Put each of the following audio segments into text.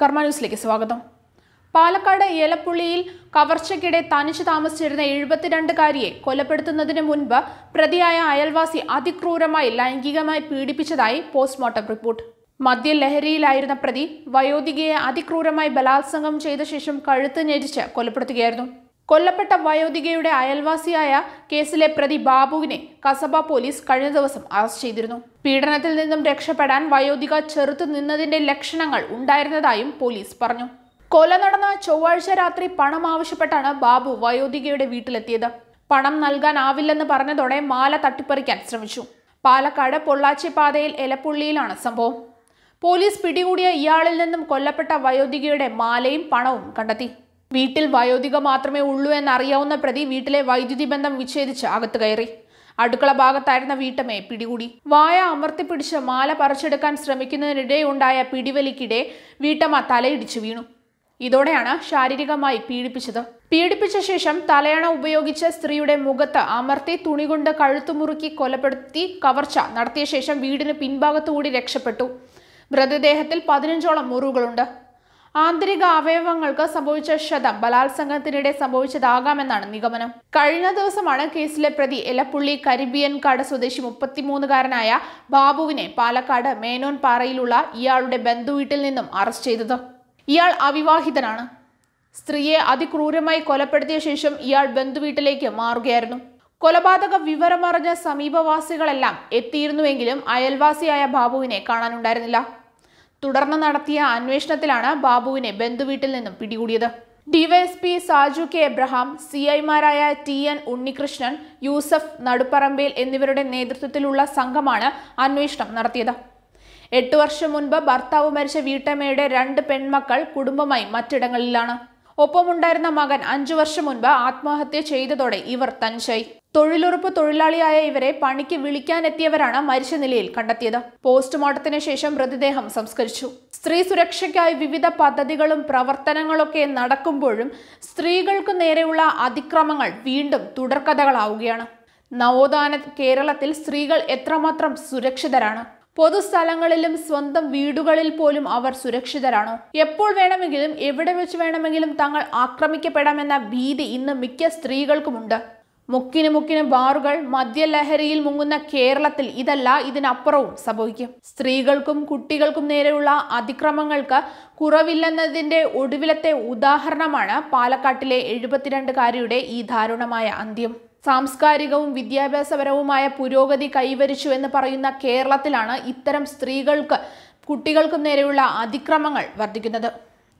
കർമാന്യൂസിലേക്ക് ന്യൂസിലേക്ക് സ്വാഗതം പാലക്കാട് ഏലപ്പുള്ളിയിൽ കവർച്ചയ്ക്കിടെ തനിച്ചു താമസിച്ചിരുന്ന എഴുപത്തിരണ്ടുകാരിയെ കൊലപ്പെടുത്തുന്നതിന് മുൻപ് പ്രതിയായ അയൽവാസി അതിക്രൂരമായി ലൈംഗികമായി പീഡിപ്പിച്ചതായി പോസ്റ്റ്മോർട്ടം റിപ്പോർട്ട് മദ്യലഹരിയിലായിരുന്ന പ്രതി വയോധികയെ അതിക്രൂരമായി ബലാത്സംഗം ചെയ്ത ശേഷം കഴുത്ത് ഞെരിച്ച് കൊലപ്പെടുത്തുകയായിരുന്നു കൊല്ലപ്പെട്ട വയോധികയുടെ അയൽവാസിയായ കേസിലെ പ്രതി ബാബുവിനെ കസബ പോലീസ് കഴിഞ്ഞ ദിവസം അറസ്റ്റ് ചെയ്തിരുന്നു പീഡനത്തിൽ നിന്നും രക്ഷപ്പെടാൻ വയോധിക ചെറുത്തു നിന്നതിന്റെ ലക്ഷണങ്ങൾ ഉണ്ടായിരുന്നതായും പോലീസ് പറഞ്ഞു കൊല നടന്ന ചൊവ്വാഴ്ച രാത്രി പണം ആവശ്യപ്പെട്ടാണ് ബാബു വയോധികയുടെ വീട്ടിലെത്തിയത് പണം നൽകാനാവില്ലെന്ന് പറഞ്ഞതോടെ മാല തട്ടിപ്പറിക്കാൻ ശ്രമിച്ചു പാലക്കാട് പൊള്ളാച്ചി പാതയിൽ എലപ്പുള്ളിയിലാണ് സംഭവം പോലീസ് പിടികൂടിയ ഇയാളിൽ നിന്നും കൊല്ലപ്പെട്ട വയോധികയുടെ മാലയും പണവും കണ്ടെത്തി വീട്ടിൽ വയോധിക മാത്രമേ ഉള്ളൂ എന്നറിയാവുന്ന പ്രതി വീട്ടിലെ വൈദ്യുതി ബന്ധം വിച്ഛേദിച്ച് അകത്തു കയറി അടുക്കള ഭാഗത്തായിരുന്ന വീട്ടമ്മയെ പിടികൂടി വായ അമർത്തിപ്പിടിച്ച് മാല പറിച്ചെടുക്കാൻ ശ്രമിക്കുന്നതിനിടെയുണ്ടായ പിടിവലിക്കിടെ വീട്ടമ്മ തലയിടിച്ചു വീണു ഇതോടെയാണ് ശാരീരികമായി പീഡിപ്പിച്ചത് പീഡിപ്പിച്ച ശേഷം തലയണ ഉപയോഗിച്ച സ്ത്രീയുടെ മുഖത്ത് അമർത്തി തുണികൊണ്ട് കഴുത്തുമുറുക്കി കൊലപ്പെടുത്തി കവർച്ച നടത്തിയ ശേഷം വീടിന് പിൻഭാഗത്തുകൂടി രക്ഷപ്പെട്ടു മൃതദേഹത്തിൽ പതിനഞ്ചോളം മുറിവുകളുണ്ട് ആന്തരിക അവയവങ്ങൾക്ക് സംഭവിച്ച ക്ഷതം ബലാത്സംഗത്തിനിടെ സംഭവിച്ചതാകാമെന്നാണ് നിഗമനം കഴിഞ്ഞ ദിവസമാണ് കേസിലെ പ്രതി എലപ്പുള്ളി കാട് സ്വദേശി മുപ്പത്തിമൂന്നുകാരനായ ബാബുവിനെ പാലക്കാട് മേനോൻ പാറയിലുള്ള ഇയാളുടെ ബന്ധുവീട്ടിൽ നിന്നും അറസ്റ്റ് ചെയ്തത് ഇയാൾ അവിവാഹിതനാണ് സ്ത്രീയെ അതിക്രൂരമായി കൊലപ്പെടുത്തിയ ശേഷം ഇയാൾ ബന്ധുവീട്ടിലേക്ക് മാറുകയായിരുന്നു കൊലപാതക വിവരമറിഞ്ഞ സമീപവാസികളെല്ലാം എത്തിയിരുന്നുവെങ്കിലും അയൽവാസിയായ ബാബുവിനെ കാണാനുണ്ടായിരുന്നില്ല തുടർന്ന് നടത്തിയ അന്വേഷണത്തിലാണ് ബാബുവിനെ ബന്ധുവീട്ടിൽ നിന്നും പിടികൂടിയത് DYSP Saju K Abraham C ഐമാരായ ടി എൻ ഉണ്ണികൃഷ്ണൻ യൂസഫ് നടുപ്പറമ്പേൽ എന്നിവരുടെ നേതൃത്വത്തിലുള്ള സംഘമാണ് അന്വേഷണം നടത്തിയത് എട്ടു വർഷം മുൻപ് ഭർത്താവ് മരിച്ച വീട്ടമ്മയുടെ രണ്ട് പെൺമക്കൾ കുടുംബമായി മറ്റിടങ്ങളിലാണ് ഒപ്പമുണ്ടായിരുന്ന മകൻ അഞ്ചു വർഷം മുൻപ് ആത്മഹത്യ ചെയ്തതോടെ ഇവർ തനിച്ചായി തൊഴിലുറപ്പ് തൊഴിലാളിയായ ഇവരെ പണിക്ക് വിളിക്കാനെത്തിയവരാണ് മരിച്ച നിലയിൽ കണ്ടെത്തിയത് പോസ്റ്റ്മോർട്ടത്തിന് ശേഷം മൃതദേഹം സംസ്കരിച്ചു സ്ത്രീ സുരക്ഷയ്ക്കായി വിവിധ പദ്ധതികളും പ്രവർത്തനങ്ങളൊക്കെ നടക്കുമ്പോഴും സ്ത്രീകൾക്ക് നേരെയുള്ള അതിക്രമങ്ങൾ വീണ്ടും തുടർക്കഥകളാവുകയാണ് നവോത്ഥാന കേരളത്തിൽ സ്ത്രീകൾ എത്രമാത്രം സുരക്ഷിതരാണ് പൊതുസ്ഥലങ്ങളിലും സ്വന്തം വീടുകളിൽ പോലും അവർ സുരക്ഷിതരാണോ എപ്പോൾ വേണമെങ്കിലും എവിടെ വെച്ച് വേണമെങ്കിലും തങ്ങൾ ആക്രമിക്കപ്പെടാമെന്ന ഭീതി ഇന്ന് മിക്ക സ്ത്രീകൾക്കുമുണ്ട് മുക്കിന് മുക്കിന് ബാറുകൾ മദ്യലഹരിയിൽ മുങ്ങുന്ന കേരളത്തിൽ ഇതല്ല ഇതിനപ്പുറവും സംഭവിക്കും സ്ത്രീകൾക്കും കുട്ടികൾക്കും നേരെയുള്ള അതിക്രമങ്ങൾക്ക് കുറവില്ലെന്നതിൻ്റെ ഒടുവിലത്തെ ഉദാഹരണമാണ് പാലക്കാട്ടിലെ എഴുപത്തിരണ്ടുകാരിയുടെ ഈ ദാരുണമായ അന്ത്യം സാംസ്കാരികവും വിദ്യാഭ്യാസപരവുമായ പുരോഗതി കൈവരിച്ചു എന്ന് പറയുന്ന കേരളത്തിലാണ് ഇത്തരം സ്ത്രീകൾക്ക് കുട്ടികൾക്കും നേരെയുള്ള അതിക്രമങ്ങൾ വർദ്ധിക്കുന്നത്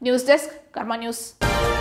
ന്യൂസ് ഡെസ്ക് കർമ്മ ന്യൂസ്